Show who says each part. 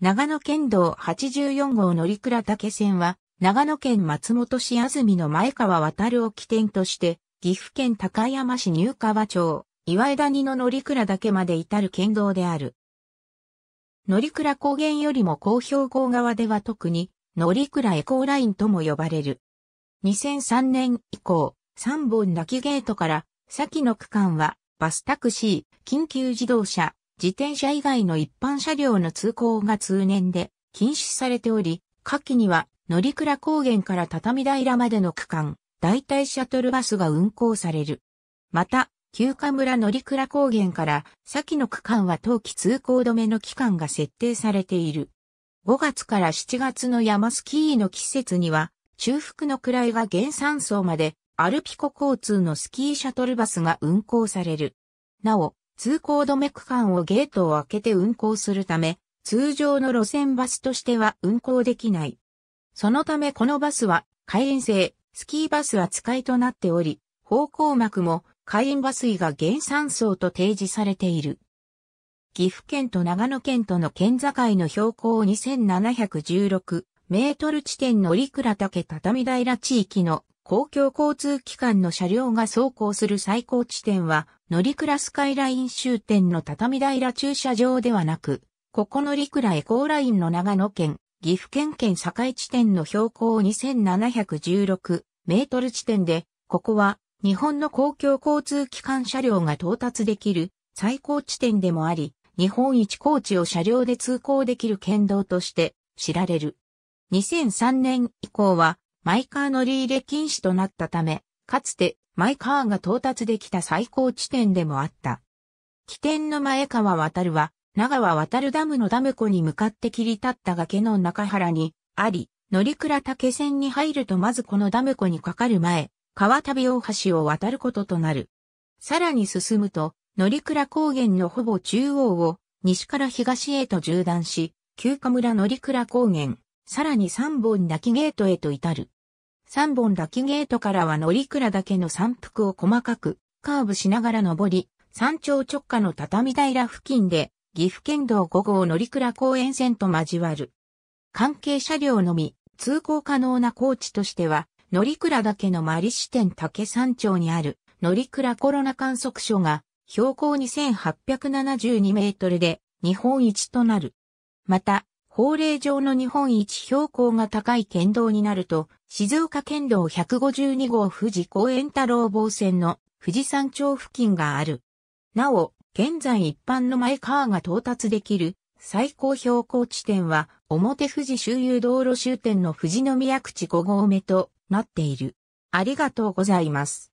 Speaker 1: 長野県道84号乗鞍岳線は、長野県松本市安住の前川渡を起点として、岐阜県高山市入川町、岩枝にの乗鞍岳まで至る県道である。乗鞍高原よりも高標高側では特に、乗鞍エコーラインとも呼ばれる。2003年以降、三本滝ゲートから、先の区間は、バスタクシー、緊急自動車、自転車以外の一般車両の通行が通年で禁止されており、下記には乗鞍高原から畳平までの区間、代替シャトルバスが運行される。また、旧河村乗鞍高原から先の区間は冬季通行止めの期間が設定されている。5月から7月の山スキーの季節には、中腹の位が原山層までアルピコ交通のスキーシャトルバスが運行される。なお、通行止め区間をゲートを開けて運行するため、通常の路線バスとしては運行できない。そのためこのバスは、海沿制、スキーバス扱いとなっており、方向幕も海沿バス位が原産層と提示されている。岐阜県と長野県との県境の標高2716メートル地点の折倉岳畳平地域の公共交通機関の車両が走行する最高地点は乗倉スカイライン終点の畳平駐車場ではなく、ここ乗倉エコーラインの長野県、岐阜県県境地点の標高2716メートル地点で、ここは日本の公共交通機関車両が到達できる最高地点でもあり、日本一高地を車両で通行できる県道として知られる。2003年以降はマイカー乗り入れ禁止となったため、かつてマイカーが到達できた最高地点でもあった。起点の前川渡は、長は渡るダムのダム湖に向かって切り立った崖の中原に、あり、乗鞍竹線に入るとまずこのダム湖にかかる前、川旅大橋を渡ることとなる。さらに進むと、乗鞍高原のほぼ中央を、西から東へと縦断し、旧河村乗鞍高原、さらに三本泣きゲートへと至る。三本抱きゲートからは乗鞍岳の山腹を細かくカーブしながら登り、山頂直下の畳平付近で岐阜県道5号乗鞍公園線と交わる。関係車両のみ通行可能な高地としては、乗鞍岳のマリ支店竹山頂にある乗鞍コロナ観測所が標高2872メートルで日本一となる。また、法令上の日本一標高が高い県道になると、静岡県道152号富士公園太郎防線の富士山頂付近がある。なお、現在一般の前川が到達できる最高標高地点は表富士周遊道路終点の富士宮口5合目となっている。ありがとうございます。